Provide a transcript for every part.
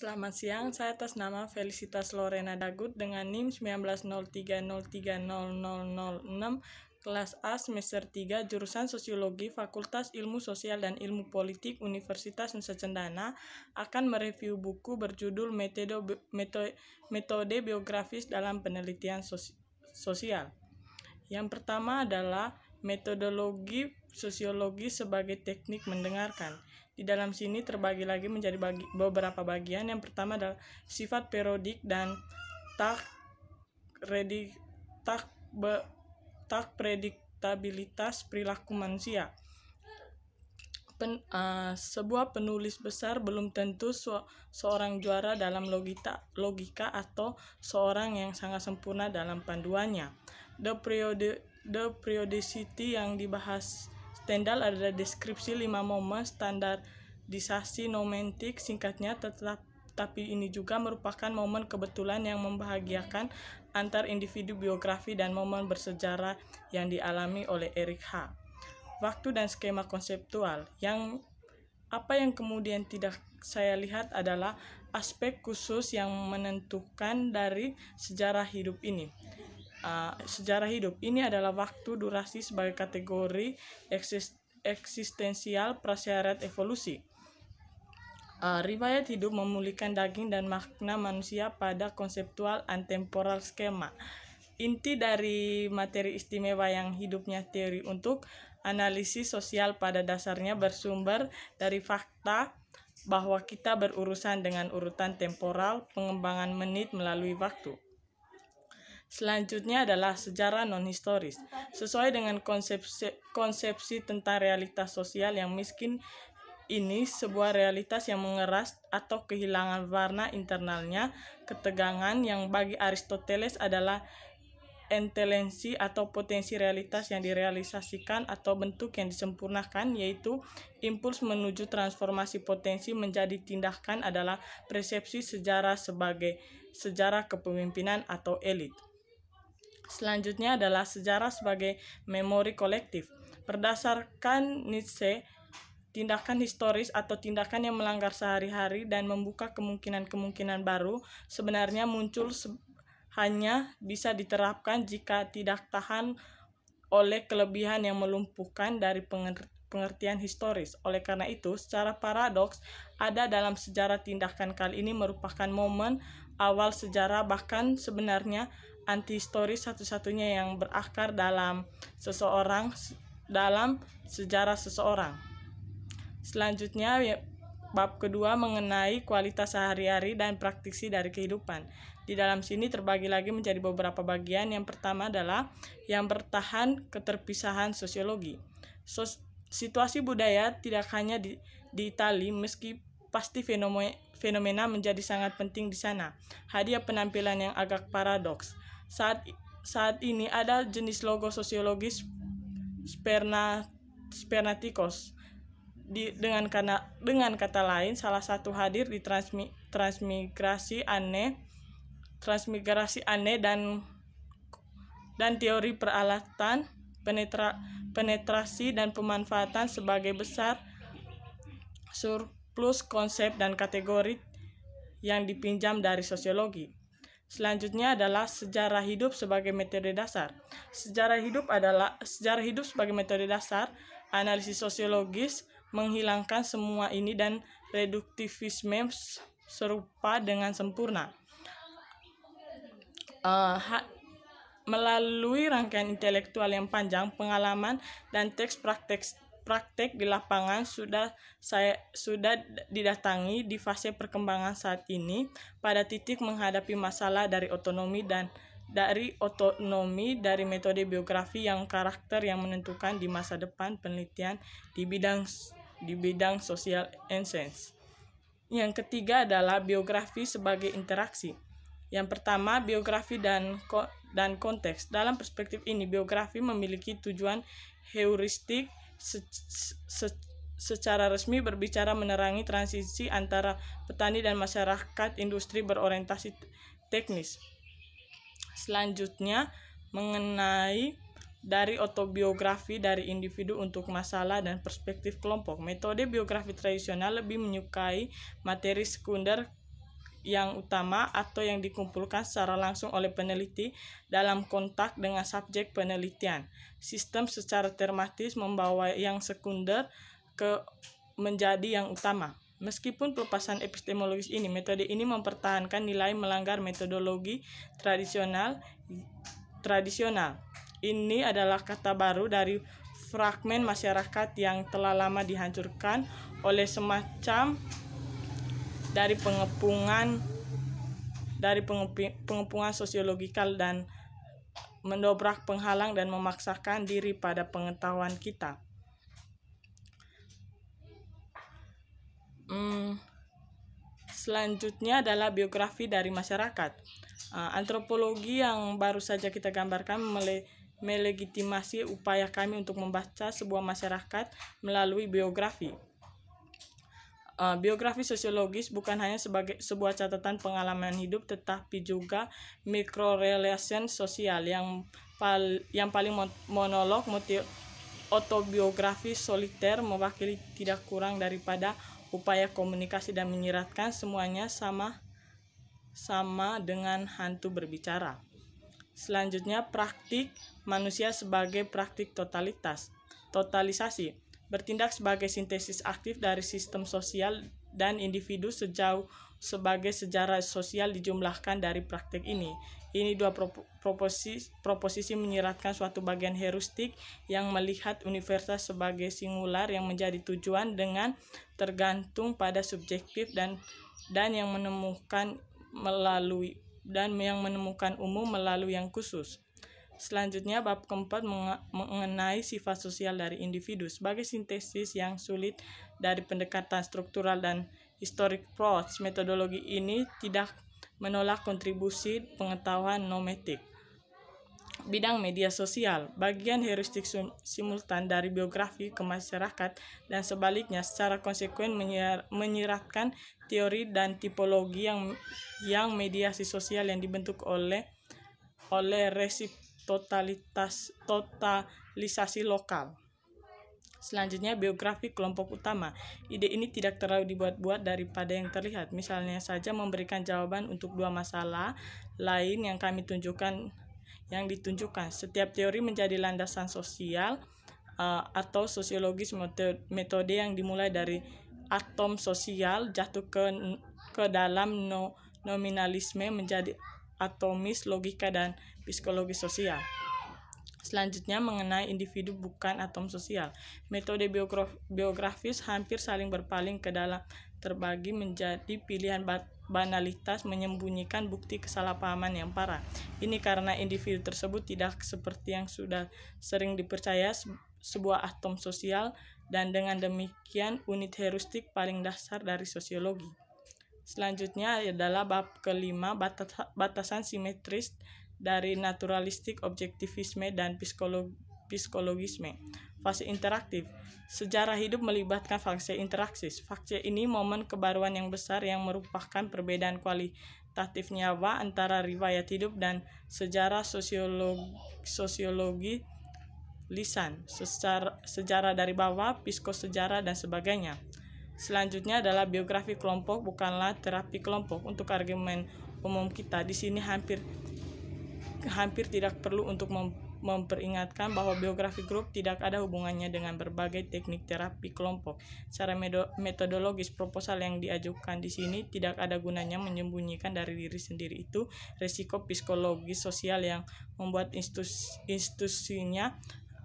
Selamat siang, saya atas nama Felicitas Lorena Dagut dengan NIM 19030300006 kelas A semester 3 jurusan Sosiologi Fakultas Ilmu Sosial dan Ilmu Politik Universitas Nusa Cendana akan mereview buku berjudul Metode, Metode, Metode Biografis dalam Penelitian Sosial. Yang pertama adalah metodologi sosiologi sebagai teknik mendengarkan. Di dalam sini terbagi lagi menjadi bagi, beberapa bagian. Yang pertama adalah sifat periodik dan tak redik tak be, tak prediktabilitas perilaku manusia. Pen, uh, sebuah penulis besar belum tentu su, seorang juara dalam logika, logika atau seorang yang sangat sempurna dalam panduannya. The periode the periodicity yang dibahas Stendhal adalah deskripsi lima momen standar disasi nomentik singkatnya tetap tapi ini juga merupakan momen kebetulan yang membahagiakan antar individu biografi dan momen bersejarah yang dialami oleh Erik H. Waktu dan skema konseptual yang apa yang kemudian tidak saya lihat adalah aspek khusus yang menentukan dari sejarah hidup ini. Uh, sejarah hidup ini adalah waktu durasi sebagai kategori eksist eksistensial prasyarat evolusi. Uh, riwayat hidup memulihkan daging dan makna manusia pada konseptual antemporal skema. Inti dari materi istimewa yang hidupnya teori untuk analisis sosial pada dasarnya bersumber dari fakta bahwa kita berurusan dengan urutan temporal pengembangan menit melalui waktu. Selanjutnya adalah sejarah non-historis. Sesuai dengan konsepsi, konsepsi tentang realitas sosial yang miskin ini sebuah realitas yang mengeras atau kehilangan warna internalnya. Ketegangan yang bagi Aristoteles adalah entelensi atau potensi realitas yang direalisasikan atau bentuk yang disempurnakan yaitu impuls menuju transformasi potensi menjadi tindakan adalah persepsi sejarah sebagai sejarah kepemimpinan atau elit. Selanjutnya adalah sejarah sebagai memori kolektif. Berdasarkan Nietzsche, tindakan historis atau tindakan yang melanggar sehari-hari dan membuka kemungkinan-kemungkinan baru sebenarnya muncul se hanya bisa diterapkan jika tidak tahan oleh kelebihan yang melumpuhkan dari pengertian pengertian historis. Oleh karena itu, secara paradoks, ada dalam sejarah tindakan kali ini merupakan momen awal sejarah bahkan sebenarnya antihistoris satu-satunya yang berakar dalam seseorang dalam sejarah seseorang. Selanjutnya ya, bab kedua mengenai kualitas sehari-hari dan praktisi dari kehidupan. Di dalam sini terbagi lagi menjadi beberapa bagian. Yang pertama adalah yang bertahan keterpisahan sosiologi. Sos situasi budaya tidak hanya di, di Itali meski pasti fenomena, menjadi sangat penting di sana. Hadiah penampilan yang agak paradoks. Saat saat ini ada jenis logo sosiologis Sperna, Spernatikos di, dengan karena dengan kata lain salah satu hadir di transmi, transmigrasi aneh transmigrasi aneh dan dan teori peralatan penetra, penetrasi dan pemanfaatan sebagai besar surplus konsep dan kategori yang dipinjam dari sosiologi. Selanjutnya adalah sejarah hidup sebagai metode dasar. Sejarah hidup adalah sejarah hidup sebagai metode dasar analisis sosiologis menghilangkan semua ini dan reduktivisme serupa dengan sempurna. Uh, melalui rangkaian intelektual yang panjang, pengalaman dan teks praktek praktek di lapangan sudah saya sudah didatangi di fase perkembangan saat ini pada titik menghadapi masalah dari otonomi dan dari otonomi dari metode biografi yang karakter yang menentukan di masa depan penelitian di bidang di bidang sosial and science. Yang ketiga adalah biografi sebagai interaksi. Yang pertama, biografi dan ko dan konteks. Dalam perspektif ini, biografi memiliki tujuan heuristik se se secara resmi berbicara menerangi transisi antara petani dan masyarakat industri berorientasi teknis. Selanjutnya, mengenai dari autobiografi dari individu untuk masalah dan perspektif kelompok. Metode biografi tradisional lebih menyukai materi sekunder yang utama atau yang dikumpulkan secara langsung oleh peneliti dalam kontak dengan subjek penelitian. Sistem secara termatis membawa yang sekunder ke menjadi yang utama. Meskipun pelepasan epistemologis ini, metode ini mempertahankan nilai melanggar metodologi tradisional tradisional ini adalah kata baru dari fragmen masyarakat yang telah lama dihancurkan oleh semacam dari pengepungan dari pengepungan sosiologikal dan mendobrak penghalang dan memaksakan diri pada pengetahuan kita. Hmm, selanjutnya adalah biografi dari masyarakat. Ah, antropologi yang baru saja kita gambarkan mele melegitimasi upaya kami untuk membaca sebuah masyarakat melalui biografi. Eh, biografi sosiologis bukan hanya sebagai sebuah catatan pengalaman hidup, tetapi juga relation sosial yang pal yang paling monolog motiv autobiografi soliter mewakili tidak kurang daripada upaya komunikasi dan menyiratkan semuanya sama sama dengan hantu berbicara. Selanjutnya, praktik manusia sebagai praktik totalitas. Totalisasi bertindak sebagai sintesis aktif dari sistem sosial dan individu sejauh sebagai sejarah sosial dijumlahkan dari praktik ini. Ini dua proposisi, proposisi menyiratkan suatu bagian heuristik yang melihat universitas sebagai singular yang menjadi tujuan dengan tergantung pada subjektif dan dan yang menemukan melalui dan yang menemukan umum melalui yang khusus. Selanjutnya, bab keempat mengenai sifat sosial dari individu sebagai sintesis yang sulit dari pendekatan struktural dan historic approach. Metodologi ini tidak menolak kontribusi pengetahuan nometik bidang media sosial, bagian heuristik simultan dari biografi ke masyarakat dan sebaliknya secara konsekuen menyiratkan teori dan tipologi yang yang mediasi sosial yang dibentuk oleh oleh resip totalitas totalisasi lokal. Selanjutnya biografi kelompok utama. Ide ini tidak terlalu dibuat-buat daripada yang terlihat. Misalnya saja memberikan jawaban untuk dua masalah lain yang kami tunjukkan yang ditunjukkan. Setiap teori menjadi landasan sosial uh, atau sosiologis metode yang dimulai dari atom sosial jatuh ke ke dalam no, nominalisme menjadi atomis logika dan psikologi sosial. Selanjutnya mengenai individu bukan atom sosial. Metode biografis hampir saling berpaling ke dalam terbagi menjadi pilihan banalitas menyembunyikan bukti kesalahpahaman yang parah. Ini karena individu tersebut tidak seperti yang sudah sering dipercaya sebuah atom sosial dan dengan demikian unit heuristik paling dasar dari sosiologi. Selanjutnya adalah bab kelima batasan simetris dari naturalistik, objektivisme, dan psikologi psikologisme. Fase interaktif. Sejarah hidup melibatkan fase interaksi. Fase ini momen kebaruan yang besar yang merupakan perbedaan kualitatif nyawa antara riwayat hidup dan sejarah sosiologi sosiologi lisan, secara, sejarah dari bawah, psikosejarah, dan sebagainya. Selanjutnya adalah biografi kelompok, bukanlah terapi kelompok. Untuk argumen umum kita, di sini hampir hampir tidak perlu untuk mem memperingatkan bahwa biografi grup tidak ada hubungannya dengan berbagai teknik terapi kelompok. Secara metodologis proposal yang diajukan di sini tidak ada gunanya menyembunyikan dari diri sendiri itu risiko psikologis sosial yang membuat institus institusinya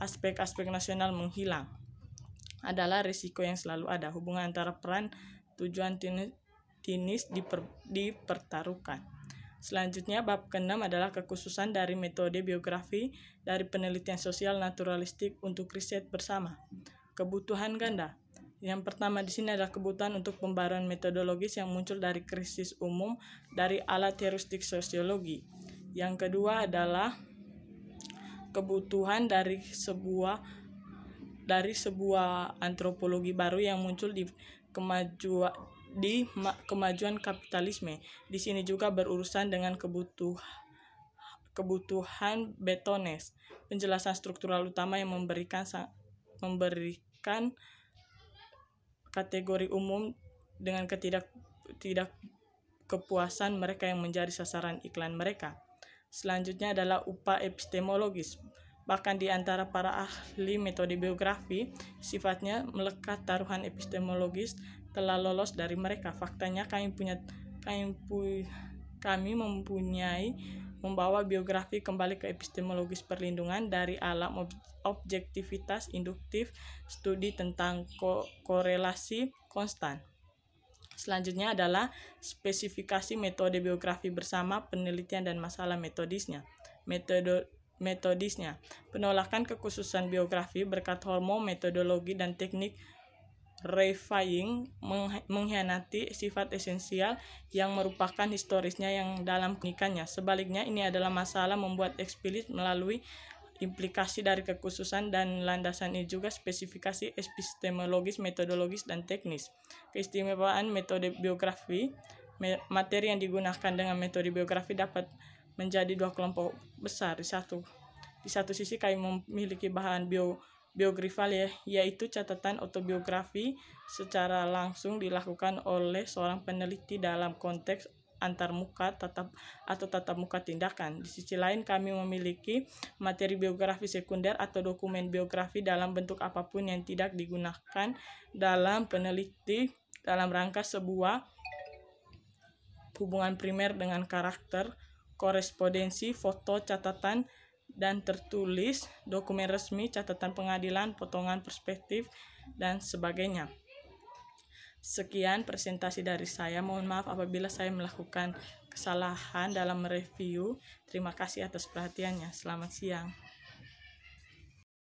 aspek-aspek nasional menghilang adalah risiko yang selalu ada hubungan antara peran tujuan tinis, tinis diper, dipertaruhkan Selanjutnya, bab ke-6 adalah kekhususan dari metode biografi dari penelitian sosial naturalistik untuk riset bersama. Kebutuhan ganda. Yang pertama di sini adalah kebutuhan untuk pembaruan metodologis yang muncul dari krisis umum dari alat heuristik sosiologi. Yang kedua adalah kebutuhan dari sebuah dari sebuah antropologi baru yang muncul di kemajuan di kemajuan kapitalisme. Di sini juga berurusan dengan kebutuh kebutuhan betones, penjelasan struktural utama yang memberikan memberikan kategori umum dengan ketidak tidak kepuasan mereka yang menjadi sasaran iklan mereka. Selanjutnya adalah upah epistemologis. Bahkan di antara para ahli metode biografi, sifatnya melekat taruhan epistemologis telah lolos dari mereka. Faktanya kami punya kami pu, kami mempunyai membawa biografi kembali ke epistemologis perlindungan dari alam ob, objektivitas induktif studi tentang ko, korelasi konstan. Selanjutnya adalah spesifikasi metode biografi bersama penelitian dan masalah metodisnya. Metode metodisnya. Penolakan kekhususan biografi berkat hormon metodologi, dan teknik revying mengkhianati sifat esensial yang merupakan historisnya yang dalam pernikahannya. Sebaliknya, ini adalah masalah membuat eksplisit melalui implikasi dari kekhususan dan landasan ini juga spesifikasi epistemologis, metodologis, dan teknis. Keistimewaan metode biografi, materi yang digunakan dengan metode biografi dapat menjadi dua kelompok besar di satu. Di satu sisi kami memiliki bahan bio biografial ya, yaitu catatan autobiografi secara langsung dilakukan oleh seorang peneliti dalam konteks antarmuka tatap atau tatap muka tindakan. Di sisi lain kami memiliki materi biografi sekunder atau dokumen biografi dalam bentuk apapun yang tidak digunakan dalam peneliti dalam rangka sebuah hubungan primer dengan karakter, korespondensi, foto, catatan, dan tertulis, dokumen resmi, catatan pengadilan, potongan perspektif, dan sebagainya. Sekian presentasi dari saya. Mohon maaf apabila saya melakukan kesalahan dalam mereview. Terima kasih atas perhatiannya. Selamat siang.